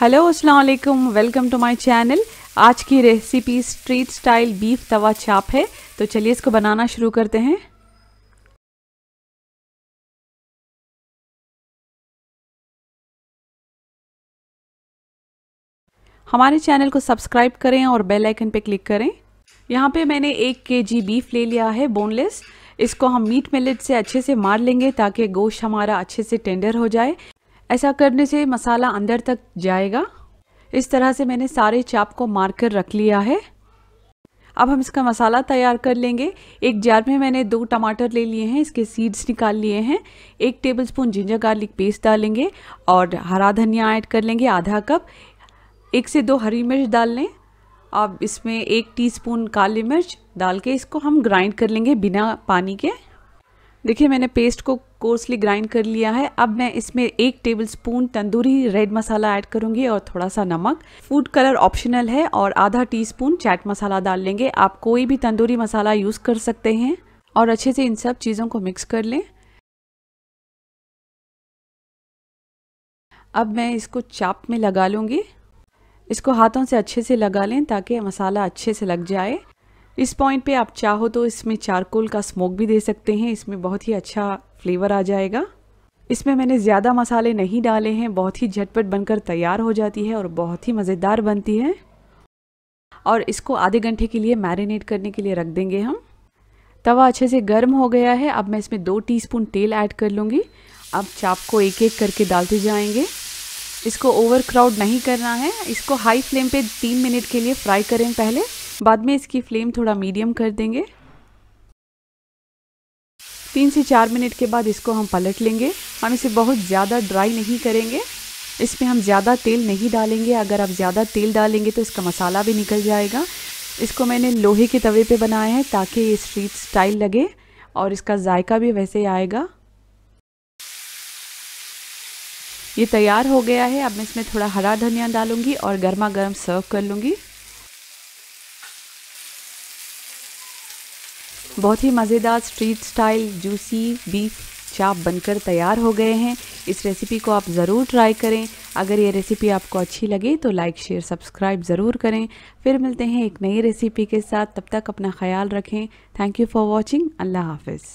hello अस्सलाम वालेकुम welcome to my channel आज की recipe street style beef tawa chaap है तो चलिए इसको बनाना शुरू करते हैं हमारे चैनल को सब्सक्राइब करें और बेल आइकन पे क्लिक करें यहाँ पे मैंने एक के जी बीफ ले लिया है बोनलेस इसको हम मीट मिलेट से अच्छे से मार लेंगे ताकि गोश्त हमारा अच्छे से टेंडर हो जाए ऐसा करने से मसाला अंदर तक जाएगा इस तरह से मैंने सारे चाप को मार कर रख लिया है अब हम इसका मसाला तैयार कर लेंगे एक जार में मैंने दो टमाटर ले लिए हैं इसके सीड्स निकाल लिए हैं एक टेबलस्पून जिंजर गार्लिक पेस्ट डालेंगे और हरा धनिया ऐड कर लेंगे आधा कप एक से दो हरी मिर्च डाल लें अब इसमें एक टीस्पून काली मिर्च डाल के इसको हम ग्राइंड कर लेंगे बिना पानी के देखिए मैंने पेस्ट को कोर्सली ग्राइंड कर लिया है अब मैं इसमें एक tablespoon tandoori red masala add करूंगी और थोड़ा सा नमक फूड कलर ऑप्शनल है और आधा टीस्पून चैट मसाला डाल लेंगे आप कोई भी तंदूरी मसाला यूज़ कर सकते हैं और अच्छे से इन सब चीज़ों को मिक्स कर लें अब मैं इसको चाप में लगा लूँगी इसको हाथों से अच्छे से लगा लें ताकि मसाला अच्छे से लग जाए इस पॉइंट पे आप चाहो तो इसमें चारकोल का स्मोक भी दे सकते हैं इसमें बहुत ही अच्छा फ्लेवर आ जाएगा इसमें मैंने ज़्यादा मसाले नहीं डाले हैं बहुत ही झटपट बनकर तैयार हो जाती है और बहुत ही मज़ेदार बनती है और इसको आधे घंटे के लिए मैरिनेट करने के लिए रख देंगे हम तवा अच्छे से गर्म हो गया है अब मैं इसमें दो टीस्पून तेल ऐड कर लूँगी अब चाप को एक एक करके डालते जाएंगे इसको ओवर क्राउड नहीं करना है इसको हाई फ्लेम पे तीन मिनट के लिए फ्राई करें पहले बाद में इसकी फ्लेम थोड़ा मीडियम कर देंगे तीन से चार मिनट के बाद इसको हम पलट लेंगे हम इसे बहुत ज़्यादा ड्राई नहीं करेंगे इसमें हम ज़्यादा तेल नहीं डालेंगे अगर आप ज़्यादा तेल डालेंगे तो इसका मसाला भी निकल जाएगा इसको मैंने लोहे के तवे पे बनाया है ताकि ये स्ट्रीट स्टाइल लगे और इसका जायका भी वैसे ही आएगा ये तैयार हो गया है अब मैं इसमें थोड़ा हरा धनिया डालूंगी और गर्मा गर्म सर्व कर लूँगी बहुत ही मज़ेदार स्ट्रीट स्टाइल जूसी बीफ चाप बनकर तैयार हो गए हैं इस रेसिपी को आप ज़रूर ट्राई करें अगर ये रेसिपी आपको अच्छी लगे तो लाइक शेयर सब्सक्राइब ज़रूर करें फिर मिलते हैं एक नई रेसिपी के साथ तब तक अपना ख्याल रखें थैंक यू फॉर वॉचिंग अल्लाह हाफिज़